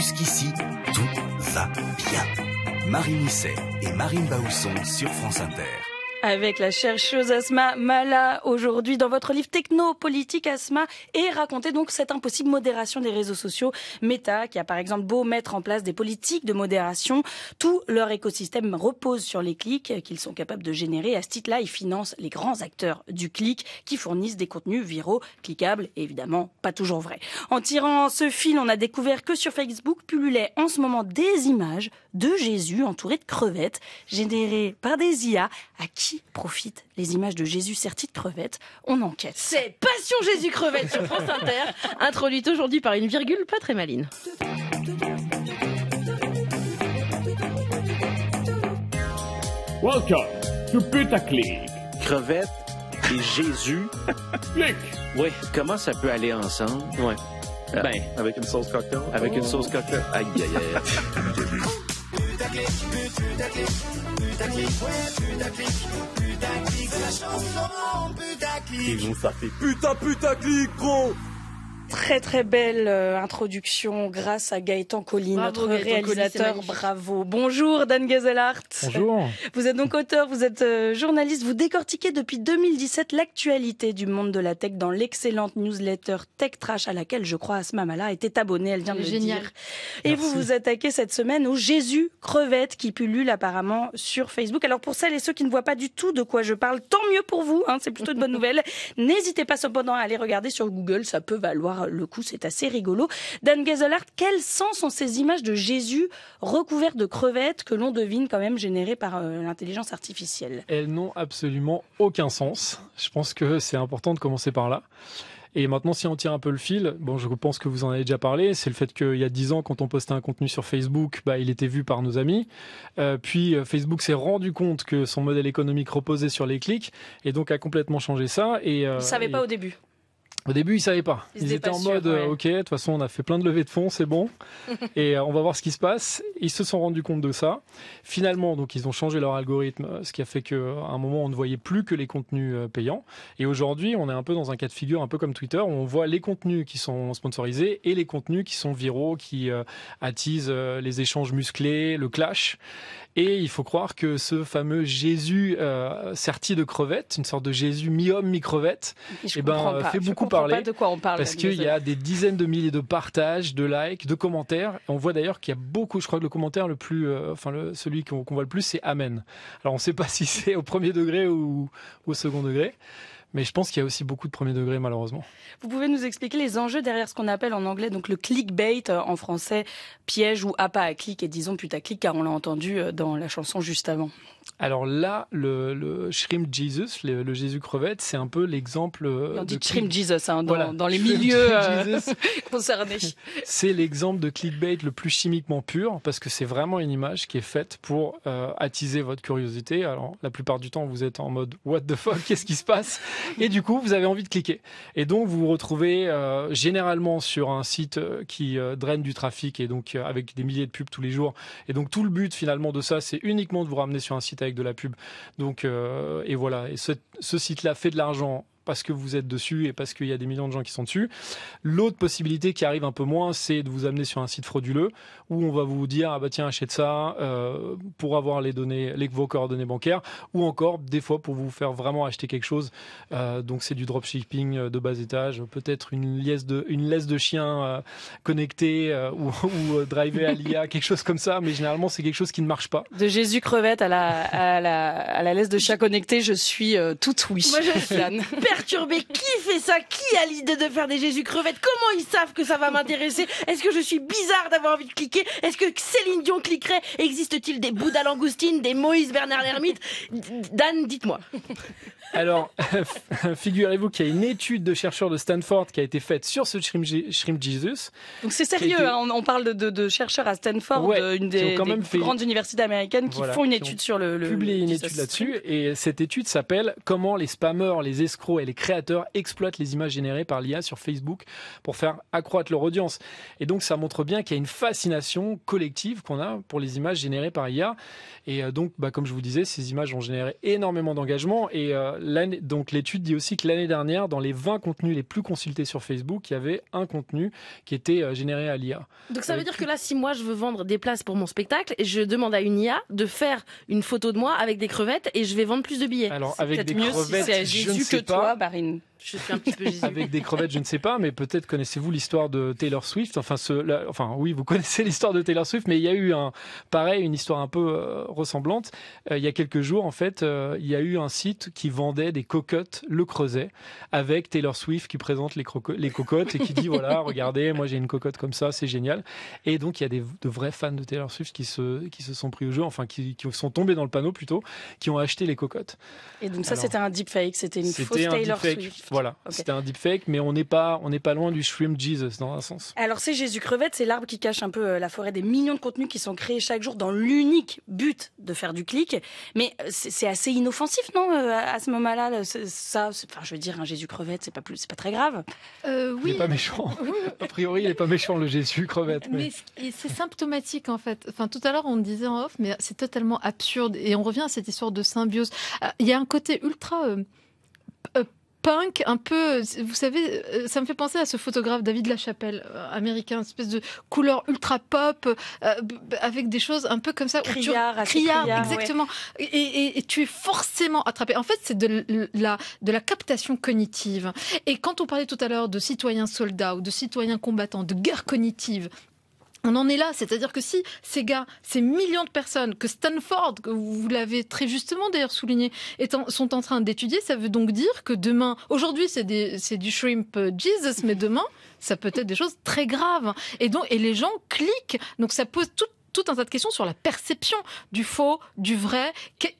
Jusqu'ici, tout va bien. Marie Nisset et Marine Baousson sur France Inter avec la chercheuse Asma Mala aujourd'hui dans votre livre Techno-politique Asma et raconter donc cette impossible modération des réseaux sociaux. Meta, qui a par exemple beau mettre en place des politiques de modération, tout leur écosystème repose sur les clics qu'ils sont capables de générer. À ce titre-là, ils financent les grands acteurs du clic qui fournissent des contenus viraux, cliquables et évidemment pas toujours vrais. En tirant ce fil, on a découvert que sur Facebook pullulaient en ce moment des images de Jésus entouré de crevettes générées par des IA à qui profite les images de Jésus serti de crevettes On enquête. C'est Passion Jésus crevette sur France Inter, introduite aujourd'hui par une virgule pas très maline. Welcome to Putaclic. Crevette et Jésus. Clic. Oui, comment ça peut aller ensemble? Ouais. Euh, ben, avec une sauce cocktail. Avec une sauce cocktail. Aïe, aïe, aïe. Putaclic, putaclic, ouais, putaclic, putaclic, c'est la chanson, putaclic. Ils vont fait putain, putaclic, gros Très très belle euh, introduction grâce à Gaëtan Colli, notre réalisateur. bravo. Bonjour Dan Gazelart. Bonjour. Vous êtes donc auteur, vous êtes euh, journaliste, vous décortiquez depuis 2017 l'actualité du monde de la tech dans l'excellente newsletter Tech Trash à laquelle je crois Asma Mala était abonnée, elle vient de le dire. Et vous vous attaquez cette semaine au Jésus crevette qui pullule apparemment sur Facebook. Alors pour celles et ceux qui ne voient pas du tout de quoi je parle, tant mieux pour vous, hein, c'est plutôt de bonnes nouvelles. N'hésitez pas cependant à aller regarder sur Google, ça peut valoir le coup, c'est assez rigolo. Dan Gazelart, quel sens ont ces images de Jésus recouvertes de crevettes que l'on devine quand même générées par euh, l'intelligence artificielle Elles n'ont absolument aucun sens. Je pense que c'est important de commencer par là. Et maintenant, si on tire un peu le fil, bon, je pense que vous en avez déjà parlé, c'est le fait qu'il y a dix ans, quand on postait un contenu sur Facebook, bah, il était vu par nos amis. Euh, puis euh, Facebook s'est rendu compte que son modèle économique reposait sur les clics, et donc a complètement changé ça. Et, ne savait pas au début. Au début, ils ne savaient pas. Ils, étaient en mode, ok, de toute façon, on a fait plein de levées de fonds, c'est bon, et euh, on va voir ce qui se passe. Ils se sont rendus compte de ça. Finalement, donc, ils ont changé leur algorithme, euh, ce qui a fait qu'à un moment, on ne voyait plus que les contenus euh, payants. Et aujourd'hui, on est un peu dans un cas de figure, un peu comme Twitter, où on voit les contenus qui sont sponsorisés et les contenus qui sont viraux, qui attisent les échanges musclés, le clash. Et il faut croire que ce fameux Jésus certi serti de crevettes, une sorte de Jésus mi-homme, mi-crevette, eh ben, fait beaucoup parler pas de quoi on parle. Parce qu'il y a des dizaines de milliers de partages, de likes, de commentaires. On voit d'ailleurs qu'il y a beaucoup, je crois que le commentaire le plus, euh, enfin celui qu'on voit le plus, c'est Amen. Alors on ne sait pas si c'est au premier degré ou au second degré. Mais je pense qu'il y a aussi beaucoup de premier degré, malheureusement. Vous pouvez nous expliquer les enjeux derrière ce qu'on appelle en anglais donc le clickbait, euh, en français piège ou appât à clic, et disons putaclic, car on l'a entendu euh, dans la chanson juste avant. Alors là, le, Shrimp Jesus, le, Jésus crevette, c'est un peu l'exemple. Euh, On dit Shrimp Jesus hein, dans, les milieux euh, concernés. C'est l'exemple de clickbait le plus chimiquement pur parce que c'est vraiment une image qui est faite pour euh, attiser votre curiosité. Alors la plupart du temps, vous êtes en mode What the fuck, qu'est-ce qui se passe Et du coup, vous avez envie de cliquer. Et donc, vous vous retrouvez généralement sur un site qui draine du trafic et donc avec des milliers de pubs tous les jours. Et donc, tout le but finalement de ça, c'est uniquement de vous ramener sur un site de la pub. Donc, euh, et voilà. Et ce, ce site-là fait de l'argent parce que vous êtes dessus et parce qu'il y a des millions de gens qui sont dessus. L'autre possibilité qui arrive un peu moins, c'est de vous amener sur un site frauduleux où on va vous dire ah bah tiens achète ça euh, pour avoir les données, les, vos coordonnées bancaires ou encore des fois pour vous faire vraiment acheter quelque chose. Euh, donc c'est du dropshipping euh, de bas étage, peut-être une de une laisse de chien connectée ou, ou driver à l'IA, quelque chose comme ça. Mais généralement c'est quelque chose qui ne marche pas. De Jésus crevette à la à la laisse de chien connectée, je suis tout oui. Moi je suis perturbée. Qui fait ça Qui a l'idée de faire des Jésus crevettes Comment ils savent que ça va m'intéresser Est-ce que je suis bizarre d'avoir envie de cliquer Est-ce que Céline Dion cliquerait Existe-t-il des Bouddha Langoustine, des Moïse Bernard l'Ermite Dan, dites-moi. Alors, figurez-vous qu'il y a une étude de chercheurs de Stanford qui a été faite sur ce Shrimp, Jesus. Donc c'est sérieux, hein, on parle de, chercheurs à Stanford, euh, une des, grandes universités américaines qui font une étude sur le... le publié une étude là-dessus et cette étude s'appelle Comment les spammers, les escrocs et les créateurs exploitent les images générées par l'IA sur Facebook pour faire accroître leur audience. Et donc ça montre bien qu'il y a une fascination collective qu'on a pour les images générées par IA. Et euh, donc, bah, comme je vous disais, ces images ont généré énormément d'engagement. Et euh, donc l'étude dit aussi que l'année dernière, dans les 20 contenus les plus consultés sur Facebook, il y avait un contenu qui était euh, généré à l'IA. Donc ça veut dire que là, si moi je veux vendre des places pour mon spectacle, je demande à une IA de faire une photo de moi avec des crevettes et je vais vendre plus de billets. Alors avec des crevettes, je ne sais que pas, Barine Avec des crevettes, je ne sais pas, mais peut-être connaissez-vous l'histoire de Taylor Swift. Enfin, enfin, oui, vous connaissez l'histoire de Taylor Swift, mais il y a eu un, pareil, une histoire un peu euh, ressemblante. Euh, il y a quelques jours, en fait, euh, il y a eu un site qui vendait des cocottes, le creuset, avec Taylor Swift qui présente les, cocottes et qui dit voilà, regardez, moi j'ai une cocotte comme ça, c'est génial. Et donc, il y a des, de vrais fans de Taylor Swift qui se, qui se sont pris au jeu, enfin, qui, sont tombés dans le panneau plutôt, qui ont acheté les cocottes. Et donc, ça, c'était un deepfake, c'était une fausse c'était un deepfake, mais on n'est pas, pas loin du Shrimp Jesus dans un sens. Alors c'est Jésus crevette, c'est l'arbre qui cache un peu euh, la forêt des millions de contenus qui sont créés chaque jour dans l'unique but de faire du clic. Mais euh, c'est assez inoffensif, non euh, À ce moment-là, ça, enfin, je veux dire, un Jésus crevette, c'est pas c'est pas très grave. oui. Il n'est pas méchant. A priori, il n'est pas méchant le Jésus crevette. Mais, c'est symptomatique en fait. Enfin, tout à l'heure, on disait en off, mais c'est totalement absurde. Et on revient à cette histoire de symbiose. Il y a un côté ultra un peu, vous savez, euh, ça me fait penser à ce photographe David Lachapelle, euh, américain, espèce de couleur ultra pop, euh, avec des choses un peu comme ça. Criard, exactement. Et, tu es forcément attrapé. En fait, c'est de la, de la captation cognitive. Et quand on parlait tout à l'heure de citoyens soldats ou de citoyens combattants, de guerre cognitive, on en est là, c'est-à-dire que si ces gars, ces millions de personnes que Stanford, que vous l'avez très justement d'ailleurs souligné, sont en train d'étudier, ça veut donc dire que demain, aujourd'hui c'est du shrimp euh, Jesus, mais demain ça peut être des choses très graves. Et donc et les gens cliquent, donc ça pose toute tout un tas de questions sur la perception du faux, du vrai,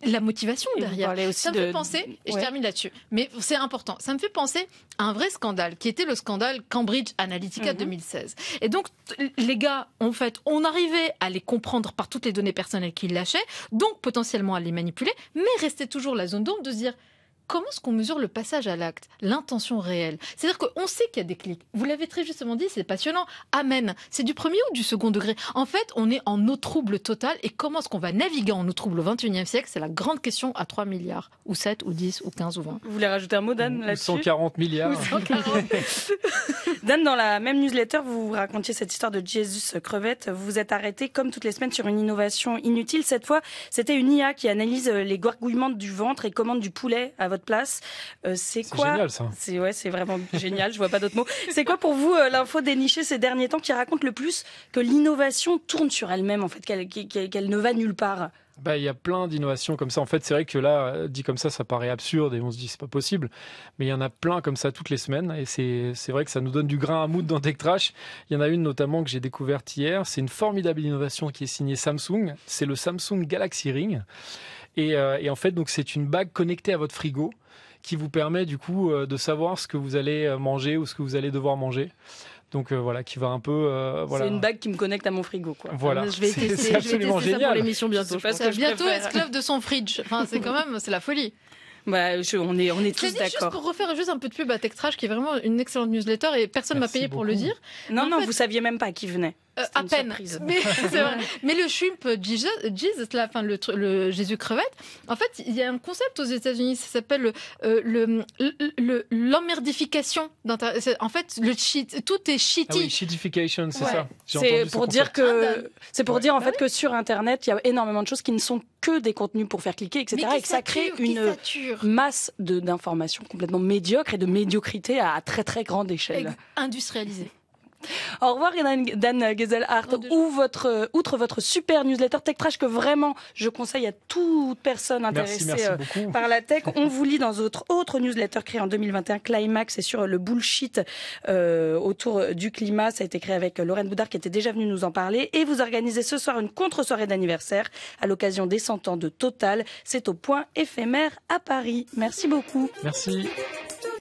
la motivation derrière. ça me fait penser, et je termine là-dessus, mais c'est important, ça me fait penser à un vrai scandale qui était le scandale Cambridge Analytica 2016. Mhm. Et donc, les gars, en fait, on arrivait à les comprendre par toutes les données personnelles qu'ils lâchaient, donc potentiellement à les manipuler, mais restait toujours la zone d'ombre de se dire comment est-ce qu'on mesure le passage à l'acte, l'intention réelle C'est-à-dire qu'on sait qu'il y a des clics. Vous l'avez très justement dit, c'est passionnant. Amen. C'est du premier ou du second degré En fait, on est en eau trouble totale. Et comment est-ce qu'on va naviguer en eau trouble au 21e siècle C'est la grande question à 3 milliards, ou 7, ou 10, ou 15, ou 20. Vous voulez rajouter un mot, Dan, là-dessus 140 milliards. Ou 140. Dan, dans la même newsletter, vous racontiez cette histoire de Jésus crevette. Vous vous êtes arrêté, comme toutes les semaines, sur une innovation inutile. Cette fois, c'était une IA qui analyse les gargouillements du ventre et commande du poulet à votre place. Euh, c'est quoi génial, ça. C'est ouais, c'est vraiment génial. Je vois pas d'autres mots. C'est quoi pour vous euh, l'info dénichée ces derniers temps qui raconte le plus que l'innovation tourne sur elle-même en fait, qu'elle ne va nulle part bah, il y a plein d'innovations comme ça. En fait, c'est vrai que là, euh, dit comme ça, ça paraît absurde et on se dit c'est pas possible. Mais il y en a plein comme ça toutes les semaines. Et c'est vrai que ça nous donne du grain à moudre dans Tech Trash. Il y en a une notamment que j'ai découverte hier. C'est une formidable innovation qui est signée Samsung. C'est le Samsung Galaxy Ring. Euh, et, en fait, donc c'est une bague connectée à votre frigo qui vous permet du coup euh, de savoir ce que vous allez euh, manger ou ce que vous allez devoir manger. Donc voilà, qui va un peu. C'est une bague qui me connecte à mon frigo, quoi. Voilà. je vais tester, je vais pour l'émission bientôt. Je bientôt esclave de son fridge. c'est quand même, c'est la folie. Bah, on est, on est tous d'accord. Juste pour refaire juste un peu de pub à Techtrash, qui est vraiment une excellente newsletter et personne m'a payé pour le dire. Non, non, vous saviez même pas qui venait. Euh, à peine. Mais, le shrimp Jesus, la, le, Jésus crevette, en fait, il y a un concept aux États-Unis, ça s'appelle euh, le le, l'emmerdification. en fait, le tout est shitty ah c'est ça. C'est pour, dire, que, c'est pour dire en bah fait que sur Internet, il y a énormément de choses qui ne sont que des contenus pour faire cliquer, etc. Et que ça crée une masse d'informations complètement médiocres et de médiocrité à, à très très grande échelle. Industrialisée. Au revoir, Dan Gezelhardt. Ou votre, euh, outre votre super newsletter Tech Trash que vraiment je conseille à toute personne intéressée euh, par la tech. On vous lit dans votre autre newsletter créée en 2021, Climax, et sur le bullshit euh, autour du climat. Ça a été créé avec Lorraine Boudard qui était déjà venue nous en parler. Et vous organisez ce soir une contre-soirée d'anniversaire à l'occasion des 100 ans de Total. C'est au point éphémère à Paris. Merci beaucoup. Merci.